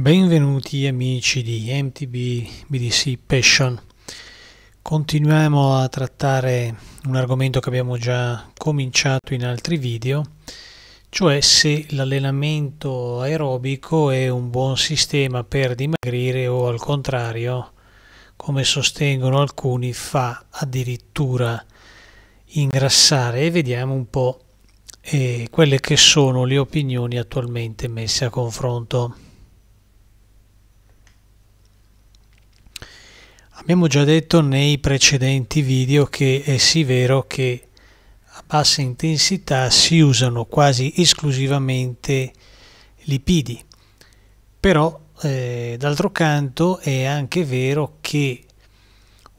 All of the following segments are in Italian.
Benvenuti amici di MTB BDC Passion. Continuiamo a trattare un argomento che abbiamo già cominciato in altri video, cioè se l'allenamento aerobico è un buon sistema per dimagrire o al contrario, come sostengono alcuni, fa addirittura ingrassare e vediamo un po' eh, quelle che sono le opinioni attualmente messe a confronto. Abbiamo già detto nei precedenti video che è sì vero che a bassa intensità si usano quasi esclusivamente lipidi, però eh, d'altro canto è anche vero che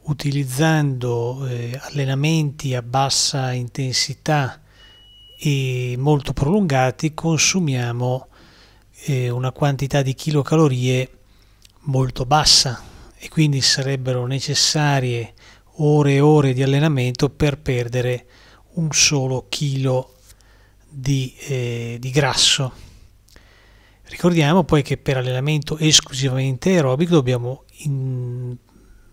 utilizzando eh, allenamenti a bassa intensità e molto prolungati consumiamo eh, una quantità di chilocalorie molto bassa e quindi sarebbero necessarie ore e ore di allenamento per perdere un solo chilo di, eh, di grasso. Ricordiamo poi che per allenamento esclusivamente aerobico dobbiamo in,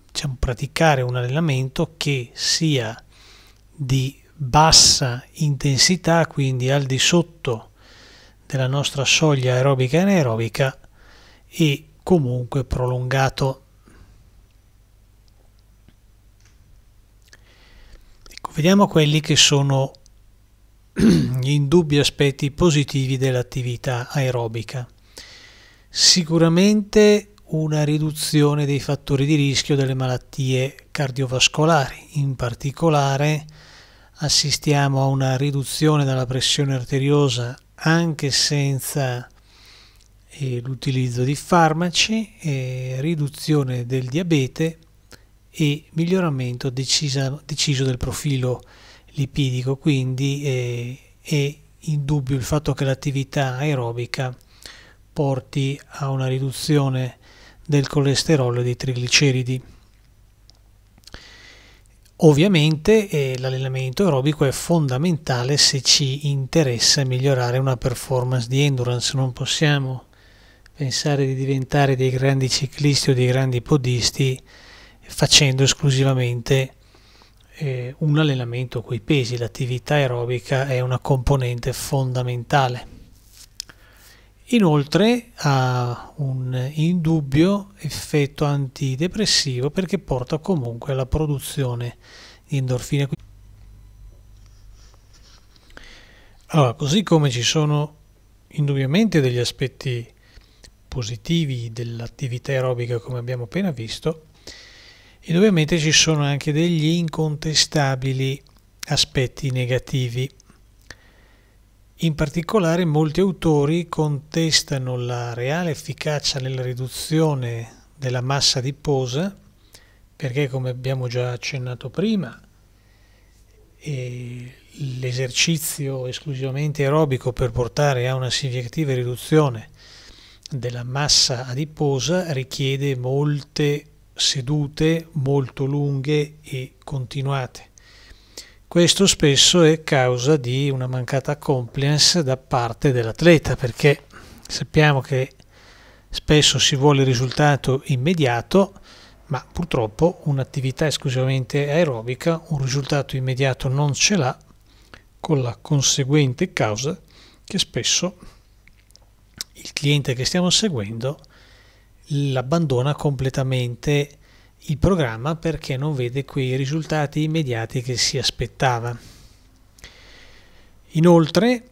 diciamo, praticare un allenamento che sia di bassa intensità, quindi al di sotto della nostra soglia aerobica e anaerobica e comunque prolungato. Vediamo quelli che sono gli indubbi aspetti positivi dell'attività aerobica. Sicuramente una riduzione dei fattori di rischio delle malattie cardiovascolari, in particolare assistiamo a una riduzione della pressione arteriosa anche senza eh, l'utilizzo di farmaci, eh, riduzione del diabete e miglioramento decisa, deciso del profilo lipidico, quindi eh, è indubbio il fatto che l'attività aerobica porti a una riduzione del colesterolo e dei trigliceridi. Ovviamente eh, l'allenamento aerobico è fondamentale se ci interessa migliorare una performance di endurance, non possiamo pensare di diventare dei grandi ciclisti o dei grandi podisti facendo esclusivamente eh, un allenamento con i pesi. L'attività aerobica è una componente fondamentale. Inoltre ha un indubbio effetto antidepressivo perché porta comunque alla produzione di endorfine. Allora, così come ci sono indubbiamente degli aspetti positivi dell'attività aerobica come abbiamo appena visto, ed ovviamente ci sono anche degli incontestabili aspetti negativi. In particolare molti autori contestano la reale efficacia nella riduzione della massa adiposa perché come abbiamo già accennato prima l'esercizio esclusivamente aerobico per portare a una significativa riduzione della massa adiposa richiede molte sedute molto lunghe e continuate. Questo spesso è causa di una mancata compliance da parte dell'atleta perché sappiamo che spesso si vuole il risultato immediato, ma purtroppo un'attività esclusivamente aerobica un risultato immediato non ce l'ha, con la conseguente causa che spesso il cliente che stiamo seguendo l'abbandona completamente il programma perché non vede quei risultati immediati che si aspettava. Inoltre,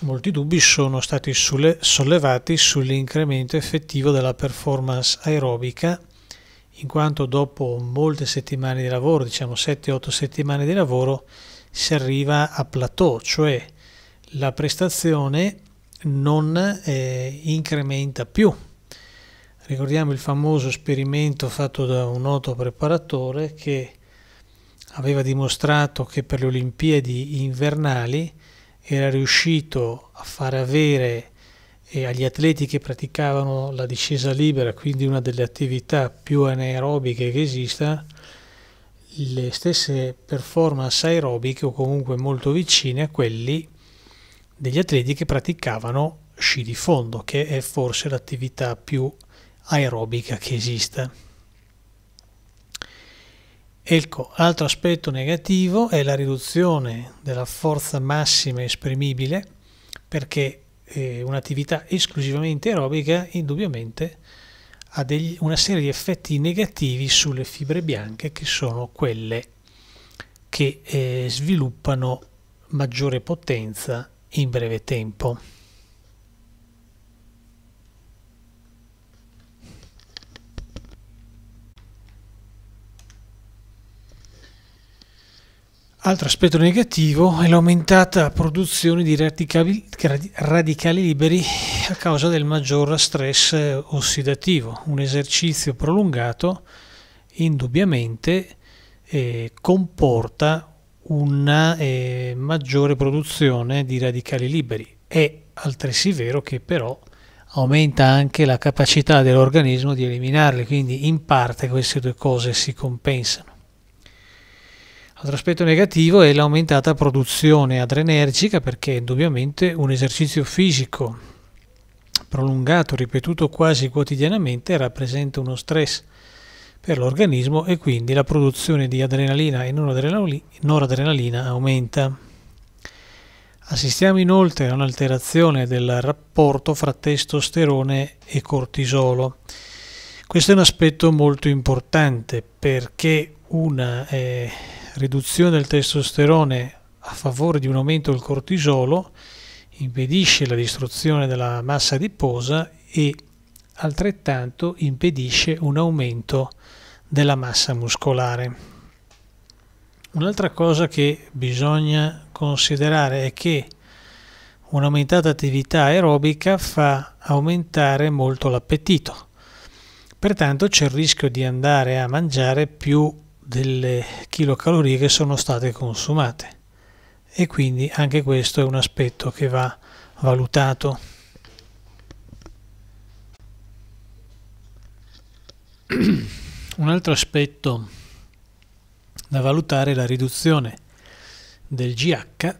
molti dubbi sono stati sollevati sull'incremento effettivo della performance aerobica, in quanto dopo molte settimane di lavoro, diciamo 7-8 settimane di lavoro, si arriva a plateau, cioè la prestazione non eh, incrementa più Ricordiamo il famoso esperimento fatto da un noto preparatore che aveva dimostrato che per le Olimpiadi invernali era riuscito a far avere eh, agli atleti che praticavano la discesa libera, quindi una delle attività più anaerobiche che esista, le stesse performance aerobiche o comunque molto vicine a quelli degli atleti che praticavano sci di fondo, che è forse l'attività più aerobica che esista. Ecco, altro aspetto negativo è la riduzione della forza massima esprimibile perché eh, un'attività esclusivamente aerobica indubbiamente ha degli, una serie di effetti negativi sulle fibre bianche che sono quelle che eh, sviluppano maggiore potenza in breve tempo. Altro aspetto negativo è l'aumentata produzione di radicali liberi a causa del maggior stress eh, ossidativo, un esercizio prolungato indubbiamente eh, comporta una eh, maggiore produzione di radicali liberi. È altresì vero che però aumenta anche la capacità dell'organismo di eliminarli, quindi in parte queste due cose si compensano. L'altro aspetto negativo è l'aumentata produzione adrenergica perché indubbiamente un esercizio fisico prolungato, ripetuto quasi quotidianamente, rappresenta uno stress per l'organismo e quindi la produzione di adrenalina e noradrenalina aumenta. Assistiamo inoltre a un'alterazione del rapporto fra testosterone e cortisolo. Questo è un aspetto molto importante perché una eh, riduzione del testosterone a favore di un aumento del cortisolo impedisce la distruzione della massa adiposa e altrettanto impedisce un aumento della massa muscolare. Un'altra cosa che bisogna considerare è che un'aumentata attività aerobica fa aumentare molto l'appetito. Pertanto c'è il rischio di andare a mangiare più delle chilocalorie che sono state consumate e quindi anche questo è un aspetto che va valutato. Un altro aspetto da valutare è la riduzione del GH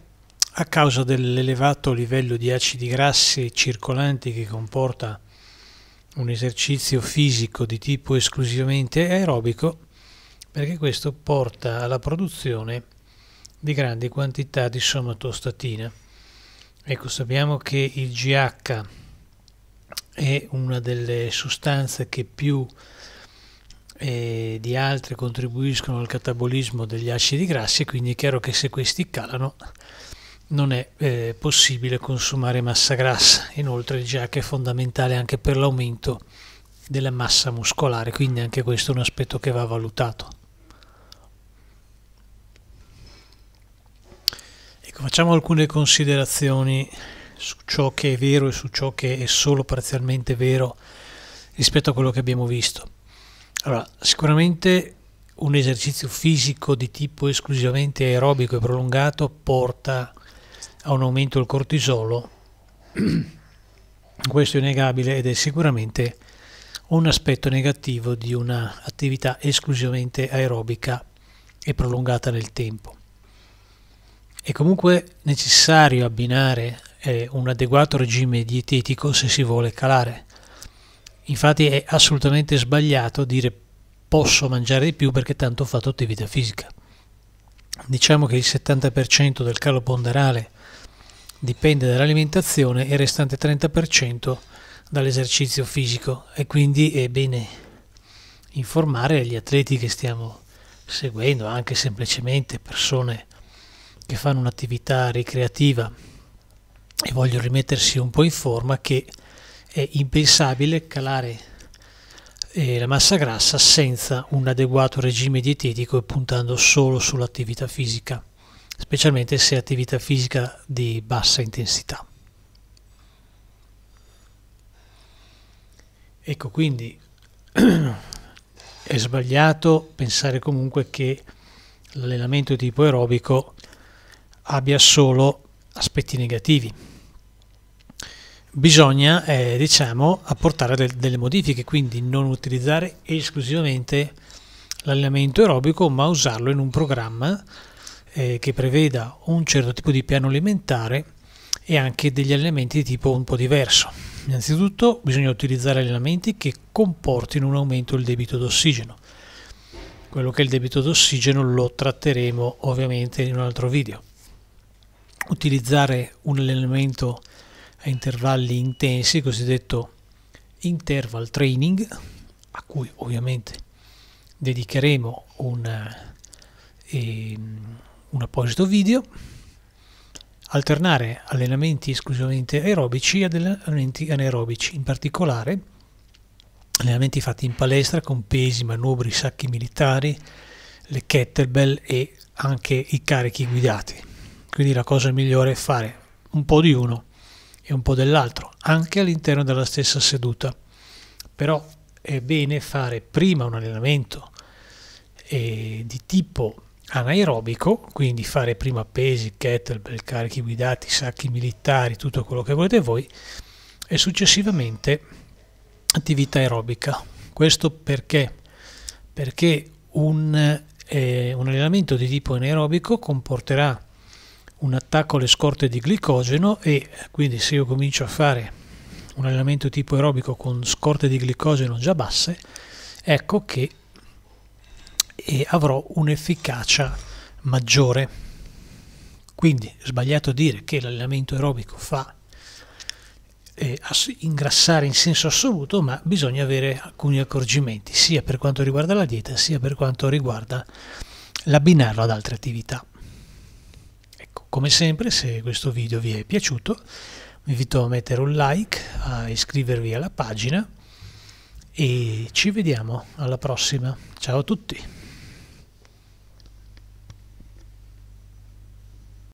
a causa dell'elevato livello di acidi grassi circolanti che comporta un esercizio fisico di tipo esclusivamente aerobico perché questo porta alla produzione di grandi quantità di somatostatina. Ecco, sappiamo che il GH è una delle sostanze che più eh, di altre contribuiscono al catabolismo degli acidi grassi e quindi è chiaro che se questi calano non è eh, possibile consumare massa grassa. Inoltre il GH è fondamentale anche per l'aumento della massa muscolare, quindi anche questo è un aspetto che va valutato. Ecco, facciamo alcune considerazioni su ciò che è vero e su ciò che è solo parzialmente vero rispetto a quello che abbiamo visto. Allora, sicuramente un esercizio fisico di tipo esclusivamente aerobico e prolungato porta a un aumento del cortisolo, questo è innegabile ed è sicuramente un aspetto negativo di un'attività esclusivamente aerobica e prolungata nel tempo. È comunque necessario abbinare eh, un adeguato regime dietetico se si vuole calare. Infatti è assolutamente sbagliato dire posso mangiare di più perché tanto ho fatto attività fisica. Diciamo che il 70% del calo ponderale dipende dall'alimentazione e il restante 30% dall'esercizio fisico e quindi è bene informare gli atleti che stiamo seguendo, anche semplicemente persone che fanno un'attività ricreativa e vogliono rimettersi un po' in forma che è impensabile calare eh, la massa grassa senza un adeguato regime dietetico e puntando solo sull'attività fisica, specialmente se è attività fisica di bassa intensità. Ecco quindi è sbagliato pensare comunque che l'allenamento tipo aerobico abbia solo aspetti negativi. Bisogna, eh, diciamo, apportare del, delle modifiche, quindi non utilizzare esclusivamente l'allenamento aerobico, ma usarlo in un programma eh, che preveda un certo tipo di piano alimentare e anche degli allenamenti di tipo un po' diverso. Innanzitutto bisogna utilizzare allenamenti che comportino un aumento del debito d'ossigeno. Quello che è il debito d'ossigeno lo tratteremo ovviamente in un altro video utilizzare un allenamento a intervalli intensi, cosiddetto interval training, a cui ovviamente dedicheremo un, eh, ehm, un apposito video, alternare allenamenti esclusivamente aerobici ad allenamenti anaerobici, in particolare allenamenti fatti in palestra con pesi, manubri, sacchi militari, le kettlebell e anche i carichi guidati. Quindi la cosa migliore è fare un po' di uno e un po' dell'altro, anche all'interno della stessa seduta. Però è bene fare prima un allenamento eh, di tipo anaerobico, quindi fare prima pesi, kettlebell, carichi guidati, sacchi militari, tutto quello che volete voi, e successivamente attività aerobica. Questo perché? Perché un, eh, un allenamento di tipo anaerobico comporterà un attacco alle scorte di glicogeno e quindi se io comincio a fare un allenamento tipo aerobico con scorte di glicogeno già basse, ecco che eh, avrò un'efficacia maggiore. Quindi sbagliato dire che l'allenamento aerobico fa eh, ingrassare in senso assoluto, ma bisogna avere alcuni accorgimenti, sia per quanto riguarda la dieta, sia per quanto riguarda l'abbinarlo ad altre attività. Come sempre se questo video vi è piaciuto vi invito a mettere un like, a iscrivervi alla pagina e ci vediamo alla prossima. Ciao a tutti!